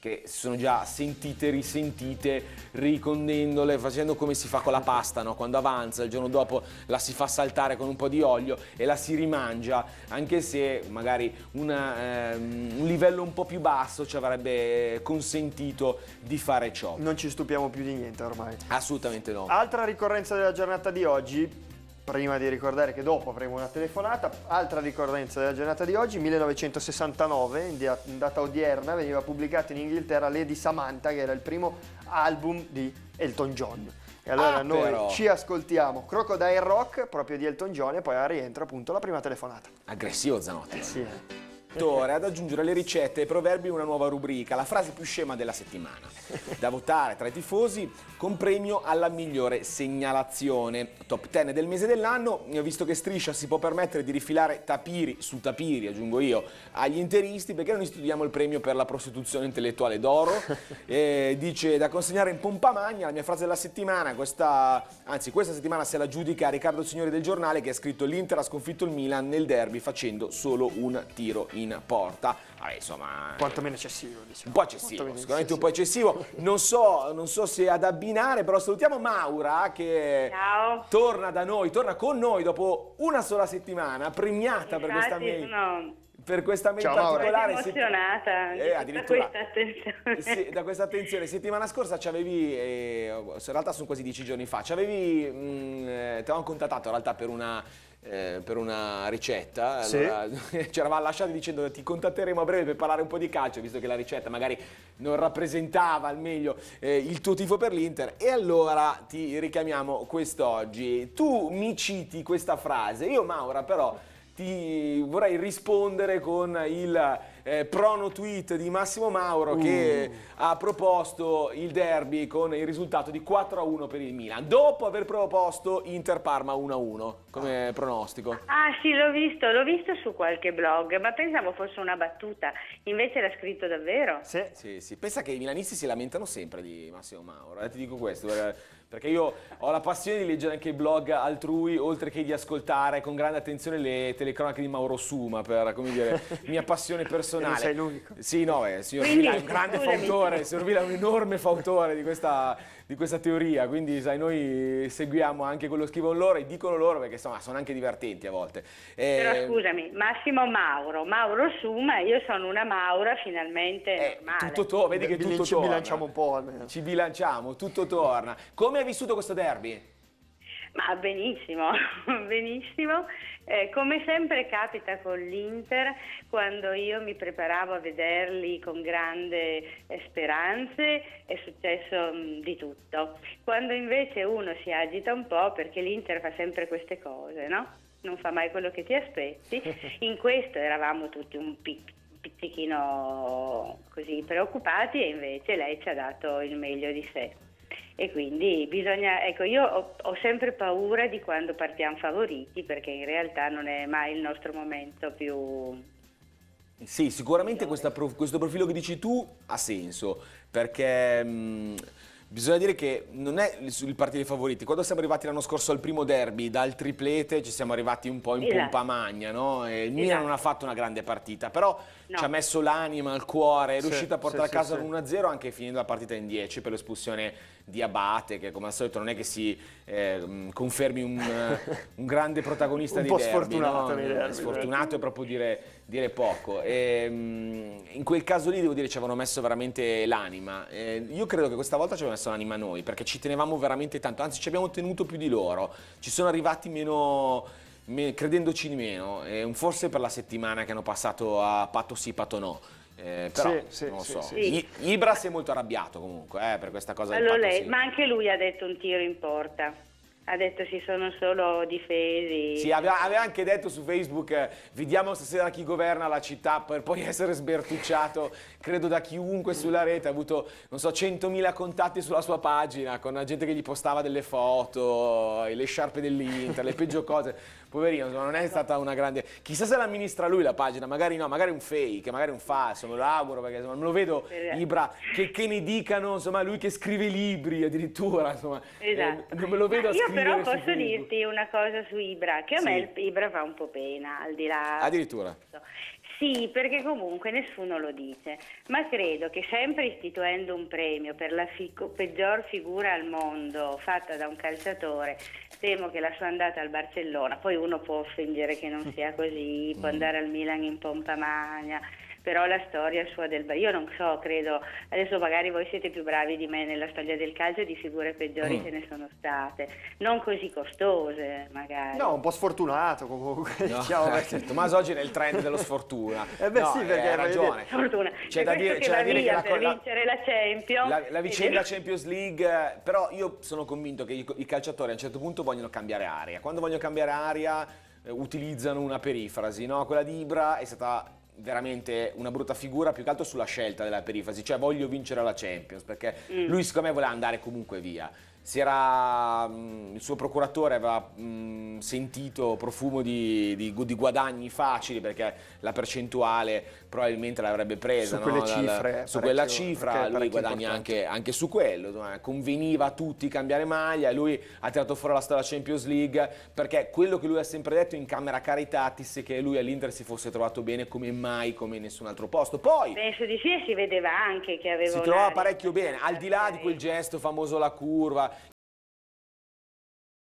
che si sono già sentite, risentite, ricondendole, facendo come si fa con la pasta, no? quando avanza, il giorno dopo la si fa saltare con un po' di olio e la si rimangia, anche se magari una, eh, un livello un po' più basso ci avrebbe consentito di fare ciò. Non ci stupiamo più di niente ormai. Assolutamente no. Altra ricorrenza della giornata di oggi, prima di ricordare che dopo avremo una telefonata. Altra ricordenza della giornata di oggi, 1969, in data odierna, veniva pubblicata in Inghilterra Lady Samantha, che era il primo album di Elton John. E allora ah, noi però. ci ascoltiamo Crocodile Rock proprio di Elton John e poi a rientro appunto la prima telefonata. Aggressivo Zanotti. Eh sì. Eh lettore ad aggiungere alle ricette e proverbi una nuova rubrica, la frase più scema della settimana, da votare tra i tifosi con premio alla migliore segnalazione. Top 10 del mese dell'anno, visto che Striscia si può permettere di rifilare tapiri su tapiri, aggiungo io, agli interisti, perché non istituiamo il premio per la prostituzione intellettuale d'oro? Eh, dice da consegnare in pompa magna la mia frase della settimana, questa, anzi questa settimana se la giudica Riccardo Signori del giornale che ha scritto l'Inter ha sconfitto il Milan nel derby facendo solo un tiro in in porta. Vabbè, insomma... Eh, Quantomeno eccessivo, diciamo. Un po' eccessivo, sicuramente eccessivo. un po' eccessivo. Non so, non so se ad abbinare, però salutiamo Maura che Ciao. torna da noi, torna con noi dopo una sola settimana, premiata Infatti, per questa mail. Sono per questa mente Ciao, particolare. Sono emozionata eh, da questa attenzione. Eh, sì, da questa attenzione. Settimana scorsa ci avevi, eh, in realtà sono quasi dieci giorni fa, ci avevi, mh, mm, eh, ti avevamo contattato in realtà per una... Eh, per una ricetta. Sì. Allora, ci eravamo lasciati dicendo ti contatteremo a breve per parlare un po' di calcio, visto che la ricetta magari non rappresentava al meglio eh, il tuo tifo per l'Inter. E allora ti richiamiamo quest'oggi. Tu mi citi questa frase, io Maura però ti vorrei rispondere con il eh, prono tweet di Massimo Mauro uh. che ha proposto il derby con il risultato di 4-1 a per il Milan, dopo aver proposto Inter-Parma 1-1 a come pronostico. Ah sì, l'ho visto, l'ho visto su qualche blog, ma pensavo fosse una battuta, invece l'ha scritto davvero. Sì. sì, sì, pensa che i milanisti si lamentano sempre di Massimo Mauro, eh, ti dico questo, eh perché io ho la passione di leggere anche i blog altrui, oltre che di ascoltare con grande attenzione le telecronache di Mauro Suma, per, come dire, mia passione personale. sei l'unico. Sì, no, il eh, signor quindi, Vila è un grande fautore, il signor Vila è un enorme fautore di questa, di questa teoria, quindi sai, noi seguiamo anche quello che scrivono loro e dicono loro, perché insomma sono anche divertenti a volte. Eh, Però scusami, Massimo Mauro, Mauro Suma, io sono una Maura finalmente eh, normale. Tutto torna, vedi che tutto ci torna. Ci bilanciamo un po'. Almeno. Ci bilanciamo, tutto torna. Come hai vissuto questo derby? Ma benissimo, benissimo. Eh, come sempre capita con l'Inter, quando io mi preparavo a vederli con grande eh, speranze è successo mh, mm, di tutto. Quando invece uno si agita un po' perché l'Inter fa sempre queste cose, no? Non fa mai quello che ti aspetti. In questo eravamo tutti un piccolo pizzichino così preoccupati e invece lei ci ha dato il meglio di sé. E quindi bisogna, ecco, io ho, ho, sempre paura di quando partiamo favoriti perché in realtà non è mai il nostro momento più... Sì, sicuramente questa, questo profilo che dici tu ha senso perché... Mh, mm, Bisogna dire che non è il partito dei favoriti. Quando siamo arrivati l'anno scorso al primo derby, dal triplete ci siamo arrivati un po' in esatto. pompa magna, no? E il Milan esatto. non ha fatto una grande partita, però no. ci ha messo l'anima, il cuore, è sì, riuscito a portare sì, a casa sì, l'1-0 anche finendo la partita in 10 per l'espulsione di Abate, che come al solito non è che si eh, mm, confermi un, un, grande protagonista un di po' sfortunato, no? derby, sfortunato è certo. proprio dire, dire poco. E, ehm, in quel caso lì devo dire ci avevano messo veramente l'anima. Eh, io credo che questa volta ci abbiamo messo l'anima noi, perché ci tenevamo veramente tanto, anzi ci abbiamo tenuto più di loro, ci sono arrivati meno credendoci di meno, eh, forse per la settimana che hanno passato a patto sì, patto no. Eh, però, sì, sì, non lo so. Sì, Ibra si è molto arrabbiato comunque eh, per questa cosa. Allora, lei, ma anche lui ha detto un tiro in porta. Ha detto si sono solo difesi. Sì, aveva, aveva anche detto su Facebook eh, vediamo stasera chi governa la città per poi essere sbertucciato, credo da chiunque sulla rete. Ha avuto, non so, 100.000 contatti sulla sua pagina con la gente che gli postava delle foto, eh, le sciarpe dell'Inter, le peggio cose poverino, non è esatto. stata una grande... Chissà se l'amministra lui la pagina, magari no, magari un fake, magari un falso, me lo auguro perché insomma non lo vedo Ibra, che, che, ne dicano, insomma lui che scrive libri addirittura, insomma, eh, esatto. eh, non me lo vedo Ma Io però posso libro. dirti una cosa su Ibra, che a sì. me Ibra fa un po' pena, al di là... Addirittura. Sì, perché comunque nessuno lo dice, ma credo che sempre istituendo un premio per la fico, peggior figura al mondo fatta da un calciatore, temo che la sua andata al Barcellona, poi uno può fingere che non sia così, può mm. andare al Milan in pompa magna, però la storia sua del io non so, credo, adesso magari voi siete più bravi di me nella storia del calcio e di figure peggiori mm. ce ne sono state, non così costose magari. No, un po' sfortunato comunque. No, diciamo perché... Tommaso oggi è nel trend dello sfortuna. eh beh no, sì, perché eh, hai ragione. Sfortuna. C'è da dire che, da dire che la, per vincere la Champions. La, la vicenda deve... Champions League, però io sono convinto che i, i calciatori a un certo punto vogliono cambiare aria. Quando vogliono cambiare aria eh, utilizzano una perifrasi, no? Quella di Ibra è stata veramente una brutta figura più che altro sulla scelta della perifasi, cioè voglio vincere la Champions perché mm. lui secondo me voleva andare comunque via. Era, mm, il suo procuratore aveva mm, sentito profumo di, di, di, guadagni facili perché la percentuale probabilmente l'avrebbe presa su, no? cifre, su quella cifra lui guadagna anche, anche, su quello conveniva a tutti cambiare maglia lui ha tirato fuori la storia della Champions League perché quello che lui ha sempre detto in camera caritatis che lui all'Inter si fosse trovato bene come mai come in nessun altro posto poi penso di sì e si vedeva anche che aveva si trovava parecchio bene al di là di quel gesto famoso la curva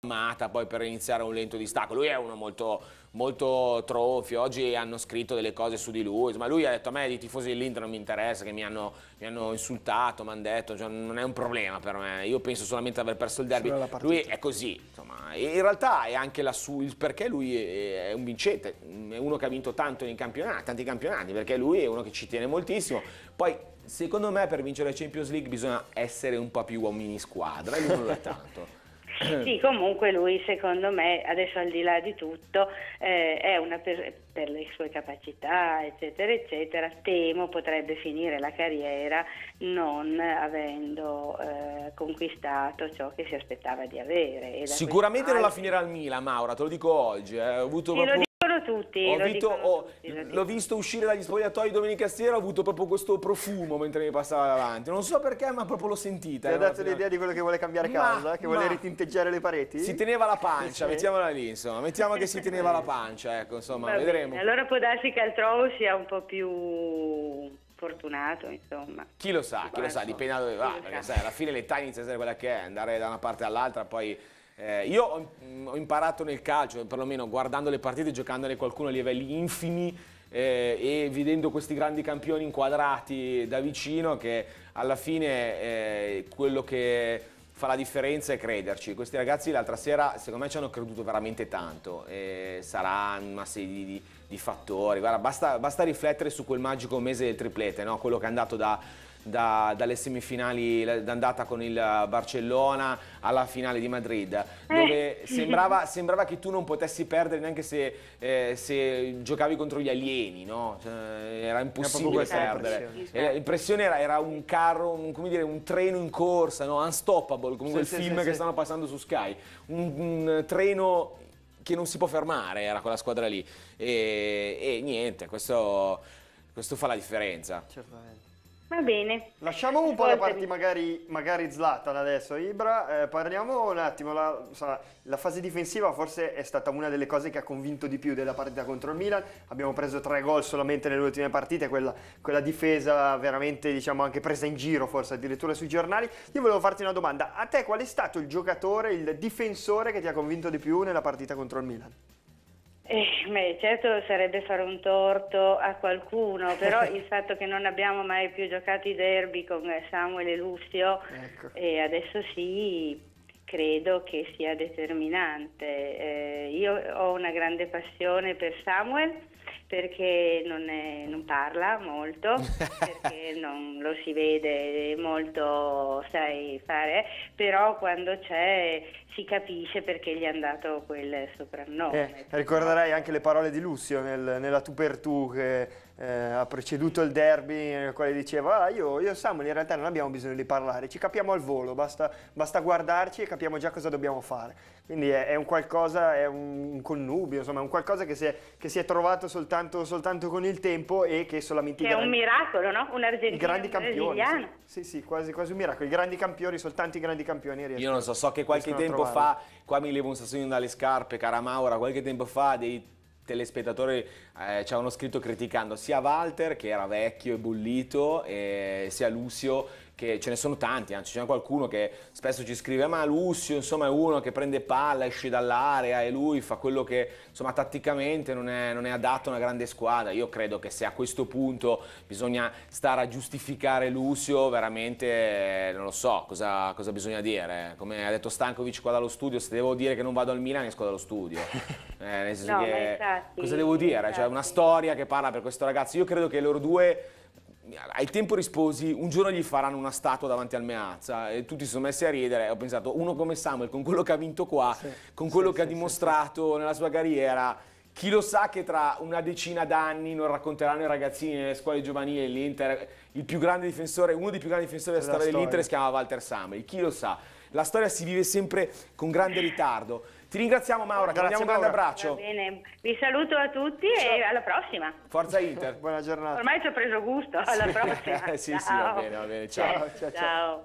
Amata poi per iniziare un lento distacco, lui è uno molto, molto tronfio, oggi hanno scritto delle cose su di lui, ma lui ha detto a me di tifosi dell'Inter non mi interessa, che mi hanno, mi hanno insultato, mi hanno detto, cioè, non è un problema per me, io penso solamente ad aver perso il derby, lui è così, insomma, in realtà è anche lassù, il perché lui è un vincente, mm, è uno che ha vinto tanto in campionati, tanti campionati, perché lui è uno che ci tiene moltissimo, poi secondo me per vincere la Champions League bisogna essere un po' più uomini squadra e lui non lo è tanto. Sì, comunque lui secondo me, adesso al di là di tutto, eh, è una per, per, le sue capacità, eccetera, eccetera, temo potrebbe finire la carriera non avendo eh, conquistato ciò che si aspettava di avere. Sicuramente non la finirà al Milan, Maura, te lo dico oggi, eh. ho avuto sì, proprio dicelo tutti. Ho lo vinto, ho, tutti, l'ho visto uscire dagli spogliatoi domenica sera, ho avuto proprio questo profumo mentre mi passava davanti. Non so perché, ma proprio l'ho sentita. Ti ha eh, dato l'idea di quello che vuole cambiare ma, casa, che vuole ritinteggiare le pareti? Si teneva la pancia, sì. mettiamola lì, insomma. Mettiamo che si teneva la pancia, ecco, insomma, Va vedremo. Bene. Allora può darsi che altrove sia un po' più fortunato, insomma. Chi lo sa, chi lo sa, dipende da dove va, perché sai, alla fine l'età inizia a essere quella che è, andare da una parte all'altra, poi eh, io ho, ho, imparato nel calcio, perlomeno guardando le partite, giocandone qualcuno a livelli infimi eh, e vedendo questi grandi campioni inquadrati da vicino, che alla fine eh, quello che fa la differenza è crederci. Questi ragazzi l'altra sera secondo me ci hanno creduto veramente tanto. Eh, sarà una serie di, di fattori. Guarda, basta, basta, riflettere su quel magico mese del triplete, no? quello che è andato da da, dalle semifinali d'andata con il Barcellona alla finale di Madrid, eh. dove sembrava, sembrava, che tu non potessi perdere neanche se, eh, se giocavi contro gli alieni, no? cioè, era impossibile era perdere. L'impressione era, era, un carro, un, dire, un, treno in corsa, no? Unstoppable, come quel sì, film sì, che sì. stanno passando su Sky, un, un treno che non si può fermare, era quella squadra lì. E, e niente, questo, questo fa la differenza. Certamente. Va bene. Lasciamo un po' Ascoltami. la parte magari, magari Zlatan adesso, Ibra, eh, parliamo un attimo, la, la, fase difensiva forse è stata una delle cose che ha convinto di più della partita contro il Milan, abbiamo preso tre gol solamente nelle ultime partite, quella, quella difesa veramente diciamo anche presa in giro forse addirittura sui giornali. Io volevo farti una domanda, a te qual è stato il giocatore, il difensore che ti ha convinto di più nella partita contro il Milan? Eh, beh, certo sarebbe fare un torto a qualcuno, però il fatto che non abbiamo mai più giocato i derby con Samuel e Lucio ecco. eh, adesso sì, credo che sia determinante. Eh, io ho una grande passione per Samuel perché non, è, non, parla molto, perché non lo si vede molto, sai fare, però quando c'è si capisce perché gli è andato quel soprannome. Eh, ricorderai anche le parole di Lucio nel, nella tu per tu che eh, ha preceduto il derby nel quale diceva ah, io, io e Samuel in realtà non abbiamo bisogno di parlare, ci capiamo al volo, basta, basta guardarci e capiamo già cosa dobbiamo fare. Quindi è, è un qualcosa, è un, un, connubio, insomma è un qualcosa che si è, che si è trovato soltanto, soltanto, con il tempo e che solamente... Che è un miracolo, no? Un argentino, I grandi campioni. Sì, sì, sì quasi, quasi, un miracolo. I grandi campioni, soltanto i grandi campioni riescono. Io non so, so che qualche tempo fa, qua mi levo un sassolino dalle scarpe, cara Maura, qualche tempo fa dei telespettatori eh, ci hanno scritto criticando sia Walter, che era vecchio e bullito, eh, sia Lucio, che ce ne sono tanti, anzi c'è qualcuno che spesso ci scrive ma Lucio insomma è uno che prende palla, esce dall'area e lui fa quello che insomma tatticamente non è, non è adatto a una grande squadra, io credo che se a questo punto bisogna stare a giustificare Lucio veramente eh, non lo so cosa, cosa bisogna dire, come ha detto Stankovic qua dallo studio se devo dire che non vado al Milan esco dallo studio, eh, no, infatti, cosa devo dire, infatti. cioè una storia che parla per questo ragazzo, io credo che loro due ai tempo risposi, un giorno gli faranno una statua davanti al Meazza e tutti si sono messi a ridere ho pensato, uno come Samuel, con quello che ha vinto qua, sì, con quello sì, che sì, ha dimostrato nella sua carriera, chi lo sa che tra una decina d'anni non racconteranno i ragazzini nelle scuole giovanili l'Inter, il più grande difensore, uno dei più grandi difensori della storia dell'Inter si chiama Walter Samuel, chi lo sa. La storia si vive sempre con grande ritardo. Ti ringraziamo Maura, ti mandiamo un grande abbraccio. bene, vi saluto a tutti Ciao. e alla prossima. Forza Inter. Buona giornata. Ormai ci ho preso gusto, alla sì. prossima. Eh, sì, Ciao. sì, va bene, va bene. Eh, ciao. Ciao. Ciao.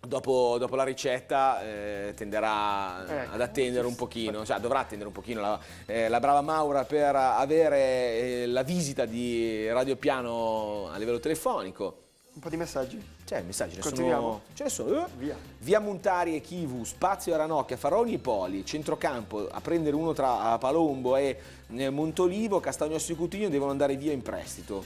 Dopo, dopo, la ricetta eh, tenderà eh, ad attendere un pochino, cioè dovrà attendere un pochino la, eh, la brava Maura per avere eh, la visita di Radio Piano a livello telefonico. Un po' di messaggi. Cioè, messaggi, ne Continuiamo. Sono, ce ne sono. Eh? Via. Via Montari e Chivu, Spazio Aranocchia, Faroni e Poli, centrocampo, a prendere uno tra Palombo e eh, Montolivo, Castagno e Cutigno devono andare via in prestito.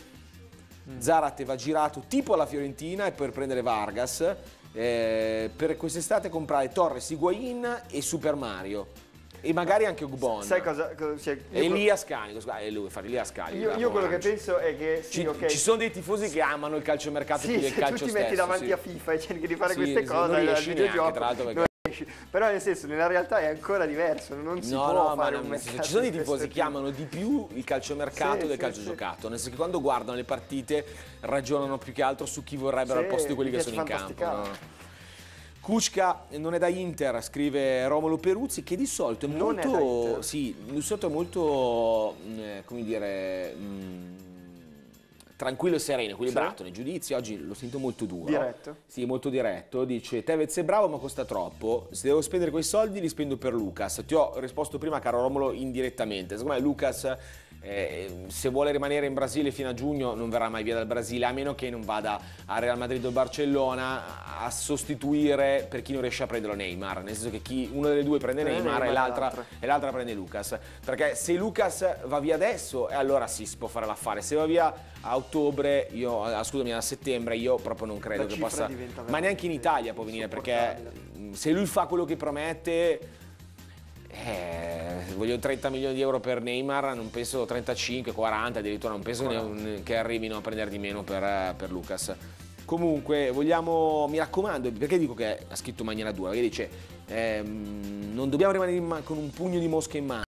Mm. Zarate va girato tipo alla Fiorentina e per prendere Vargas. Eh, per quest'estate comprare Torres, Higuain e Super Mario e magari anche Gbon. Sai cosa? cosa cioè, Elia Scanico, scusa, è eh, lui, fare Elia Scanico. Io, io quello che penso è che sì, ci, okay. ci, sono dei tifosi che amano il calciomercato sì, più del calcio stesso. Sì, tu ti metti davanti a FIFA e cerchi di fare queste cose, non riesci neanche, tra l'altro perché... Però nel senso, nella realtà è ancora diverso, non si no, può no, fare un senso, Ci sono dei tifosi che amano di più il calciomercato sì, del sì, calcio sì. giocato, nel senso che quando guardano le partite ragionano più che altro su chi vorrebbero al posto di quelli che sono in campo. No? Kuczka non è da Inter, scrive Romolo Peruzzi, che di solito è non molto... È sì, di solito è molto, mm, eh, come dire... Mm, tranquillo e sereno, equilibrato sì. nei giudizi, oggi lo sento molto duro. Diretto. Sì, molto diretto. Dice, Tevez è bravo ma costa troppo, se devo spendere quei soldi li spendo per Lucas. Ti ho risposto prima, caro Romolo, indirettamente. Secondo me Lucas eh, se vuole rimanere in Brasile fino a giugno non verrà mai via dal Brasile, a meno che non vada a Real Madrid o Barcellona a sostituire per chi non riesce a prenderlo Neymar, nel senso che chi, una delle due prende eh, Neymar, Neymar e, l'altra, prende Lucas, perché se Lucas va via adesso eh, allora sì, si può fare l'affare, se va via a ottobre, io, ah, scusami, a settembre io proprio non credo che possa, ma neanche in Italia può venire perché mm, se lui fa quello che promette... Eh, voglio 30 milioni di euro per Neymar, non penso 35, 40, addirittura non penso ne, che arrivino a prendere di meno per, eh, per Lucas. Comunque, vogliamo, mi raccomando, perché dico che ha scritto in maniera dura? Perché dice, ehm, non dobbiamo rimanere in, con un pugno di mosche in mano.